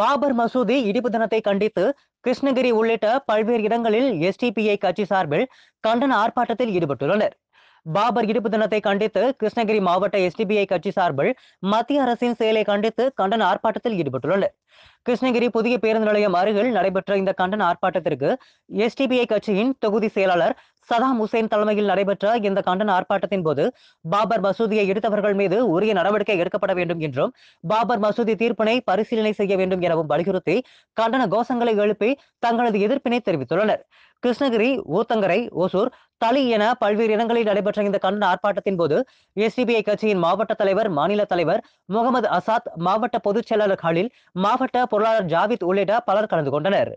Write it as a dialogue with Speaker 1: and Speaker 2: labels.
Speaker 1: பாபர் மசூதி இடிப்பு தினத்தை கண்டித்து கிருஷ்ணகிரி உள்ளிட்ட பல்வேறு இடங்களில் எஸ்டிபிஐ கட்சி சார்பில் கண்டன ஆர்ப்பாட்டத்தில் ஈடுபட்டுள்ளனர் பாபர் இடிப்பு தினத்தை கண்டித்து கிருஷ்ணகிரி மாவட்ட எஸ்டிபிஐ கட்சி சார்பில் மத்திய அரசின் செயலை கண்டித்து கண்டன ஆர்ப்பாட்டத்தில் ஈடுபட்டுள்ளனர் கிருஷ்ணகிரி புதிய பேருந்து நிலையம் அருகில் நடைபெற்ற இந்த கண்டன ஆர்ப்பாட்டத்திற்கு எஸ்டிபிஐ கட்சியின் தொகுதி செயலாளர் சதாம் ஹுசேன் தலைமையில் நடைபெற்ற இந்த கண்டன ஆர்ப்பாட்டத்தின் போது பாபர் மசூதியை எடுத்தவர்கள் மீது உரிய நடவடிக்கை எடுக்கப்பட வேண்டும் என்றும் பாபர் மசூதி தீர்ப்பினை பரிசீலனை செய்ய வேண்டும் எனவும் வலியுறுத்தி கண்டன கோஷங்களை எழுப்பி தங்களது எதிர்ப்பினை தெரிவித்துள்ளனர் கிருஷ்ணகிரி ஊத்தங்கரை ஓசூர் தளி என பல்வேறு இடங்களில் நடைபெற்ற இந்த கண்டன ஆர்ப்பாட்டத்தின் போது எஸ்டிபிஐ கட்சியின் மாவட்ட தலைவர் மாநில தலைவர் முகமது அசாத் மாவட்ட பொதுச் செயலாளர் ஹலில் மாவட்ட பொருளாளர் ஜாவித் உள்ளிட்ட பலர் கலந்து கொண்டனர்